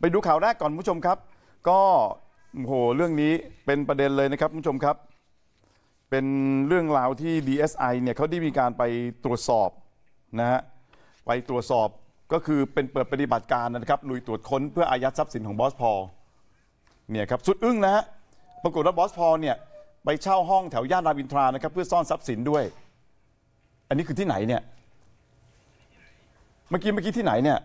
ไปดูข่าวแรกก่อนคุณผู้ชมครับ ก็โโหเรื่องนี้เป็นประเด็นเลยนะครับคุณผู้ชมครับ เป็นเรื่องราวที่ DSI เนี่ยเขาได้มีการไปตรวจสอบนะฮะไปตรวจสอบก็คือเป็นเปิดปฏิบัติการนะครับลุยตรวจค้นเพื่ออายัดทรัพย์สินของบอสพอลเนี่ยครับสุดอึ้งนะฮะปรากฏว่าบอสพอลเนี่ยไปเช่าห้องแถวย่านรามอินทรานะครับเพื่อซ่อนทรัพย์สินด้วย อันนี้คือที่ไหนเนี่ยเมื่อกี้เมื่อกี้ที่ไหนเนี่ย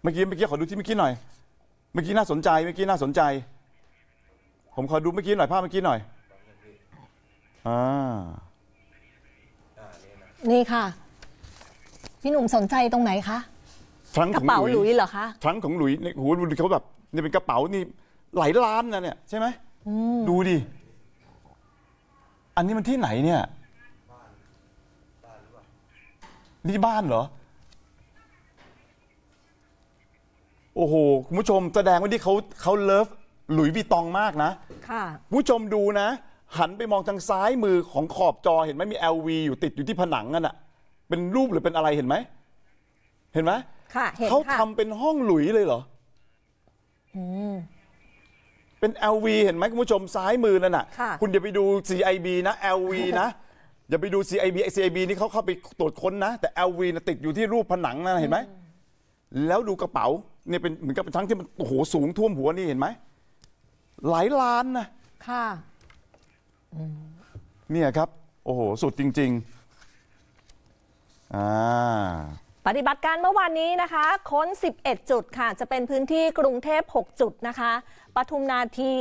เมื่อกี้เมื่อกี้ขอดูที่เมื่อกี้หน่อยเมื่อกี้น่าสนใจเมื่อกี้น่าสนใจ ผมขอดูเมื่อกี้หน่อยภาพเมื่อกี้หน่อยอ่านี่ค่ะพี่หนุ่มสนใจตรงไหนคะกระเป๋าหลุยส์เหรอคะทั้งของหลุยส์เนี่ยโหดูดเขาแบบเนี่ยเป็นกระเป๋านี่หลายล้านนะเนี่ยใช่ไหมมดูดิอันนี้มันที่ไหนเนี่ยนี่บ้านเหรอโอ้โหคุณผู้ชมแสดงว่าที่เขาเขาเลิฟ หลุยส์วิตองมากนะ ค่ะ ผู้ชมดูนะ หันไปมองทางซ้ายมือของขอบจอเห็นไหมมี LV อยู่ติดอยู่ที่ผนังนั่นอ่ะเป็นรูปหรือเป็นอะไรเห็นไหม เห็นไหมค่ะเห็นเขาทำทำเป็นห้องหลุยส์เลยเหรออืมเป็น LV เห็นไหมคุณผู้ชมซ้ายมือนั่นน่ะค่ะ คุณอย่าไปดู CIB นะ LV นะอย่าไปดู CIB CIB นี่เขาเข้าไปตรวจค้นนะแต่ LV นะติดอยู่ที่รูปผนังนั่นเห็นไหมแล้วดูกระเป๋าเนี่ยเป็นเหมือนกับเป็นทั้งที่มันโอ้โหสูงท่วมหัวนี่เห็นไหมหลายล้านนะ ค่ะเนี่ยครับ โอ้โห สุดจริงๆอ่าปฏิบัติการเมื่อวานนี้นะคะ ค้น 11 จุดค่ะ จะเป็นพื้นที่กรุงเทพ 6 จุดนะคะปทุมนาที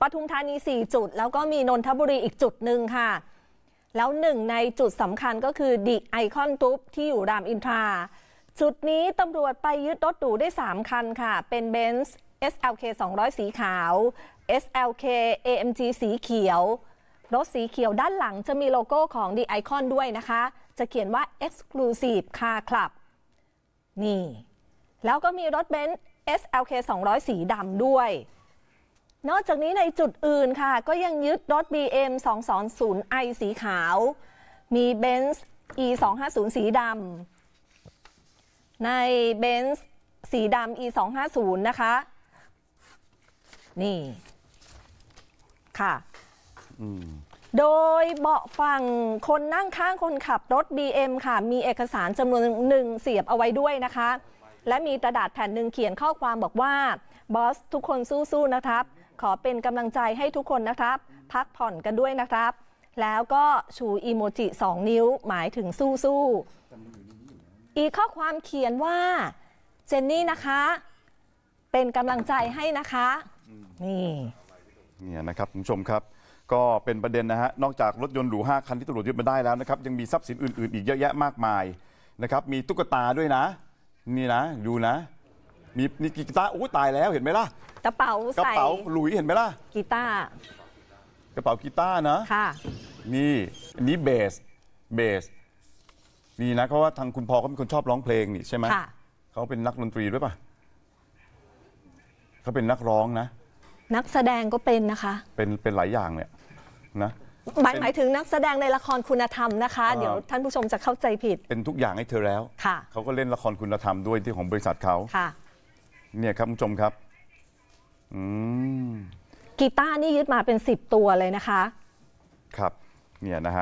ปทุมธานี 4 จุด แล้วก็มีนนทบุรีอีกจุดหนึ่งค่ะ แล้วหนึ่งในจุดสำคัญก็คือดิไอคอนทุบที่อยู่รามอินทราจุดนี้ตำรวจไปยึดรถดูได้3คันค่ะ เป็นเบนซ์ SLK 200 สีขาว SLK AMG สีเขียว รถสีเขียวด้านหลังจะมีโลโก้ของ The Icon ด้วยนะคะ จะเขียนว่า Exclusive Car Club นี่ แล้วก็มีรถเบนซ์ SLK 200 สีดำด้วย นอกจากนี้ในจุดอื่นค่ะ ก็ยังยึดรถ BM 220i สีขาว มีเบนซ์ E 250สีดำในเบนซ์สีดำ e 2 5 0นะคะ นี่ค่ะ โดยเบาะฝั่งคนนั่งข้างคนขับรถ BM ค่ะ มีเอกสารจำนวนหนึ่งเสียบเอาไว้ด้วยนะคะ และมีกระดาษแผ่นหนึ่งเขียนข้อความบอกว่าบอสทุกคนสู้ ๆ นะครับ ขอเป็นกำลังใจให้ทุกคนนะครับ พักผ่อนกันด้วยนะครับ แล้วก็ชูอีโมจิ 2 นิ้วหมายถึงสู้ ๆอีกข้อความเขียนว่าเจนนี่นะคะ เป็นกำลังใจให้นะคะนี่เนี่ยนะครับคุณผู้ชมครับ ก็เป็นประเด็นนะฮะนอกจากรถยนต์หรูห้าคันที่ตำรวจยึดมาได้แล้วนะครับยังมีทรัพย์สินอื่นๆ อีกเยอะแยะมากมายนะครับมีตุ๊กตาด้วยนะ นี่นะดูนะมีนี่กีตาร์โอ้ตายแล้วเห็นไหมล่ะกระเป๋ากระเป๋าหลุยเห็นไหมล่ะกีตาร์กระเป๋ากีตาร์นะค่ะนี่อันนี้เบสเบสนี่นะเพราะว่า ทางคุณพอเขาเป็นคนชอบร้องเพลงนี่ใช่ไหมเขาเป็นนักดนตรีด้วยป่ะเขาเป็นนักร้องนะ นักแสดงก็เป็นนะคะ เป็นเป็นหลายอย่างเนี่ยนะหมายหมายถึงนักแสดงในละครคุณธรรมนะคะเดี๋ยวท่านผู้ชมจะเข้าใจผิด เป็นทุกอย่างให้เธอแล้วค่ะ เขาก็เล่นละครคุณธรรมด้วยที่ของบริษัทเขาค่ะ เนี่ยครับผู้ชมครับอืมกีตาร์นี่ยึดมาเป็นสิบตัวเลยนะคะครับ เนี่ยนะฮะ